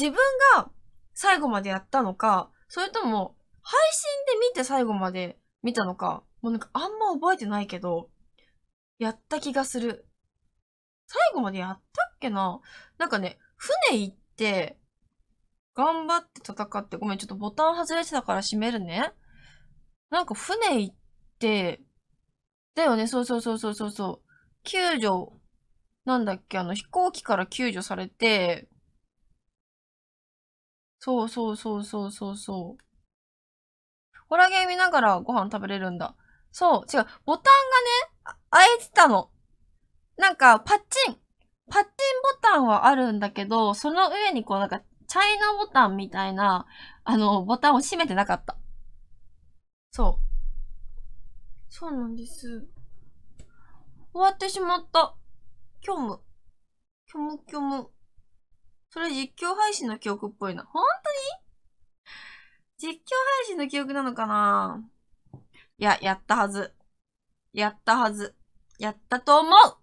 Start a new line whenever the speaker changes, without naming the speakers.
自分が最後までやったのか、それとも、配信で見て最後まで見たのか、もうなんかあんま覚えてないけど、やった気がする。最後までやったっけななんかね、船行って、頑張って戦って、ごめん、ちょっとボタン外れてたから閉めるね。なんか船行って、だよね、そうそうそうそうそうそう。救助、なんだっけ、あの、飛行機から救助されて、そうそうそうそうそうそう。ホラゲー見ながらご飯食べれるんだ。そう、違う。ボタンがね、あえてたの。なんか、パッチン。パッチンボタンはあるんだけど、その上にこうなんか、チャイナボタンみたいな、あの、ボタンを閉めてなかった。
そう。そうなんです。終わってしまった。虚無。虚無虚無。それ実況配
信の記憶っぽいな。本当に実況配信の記憶なのかないや、やったはず。やったはず。やったと思う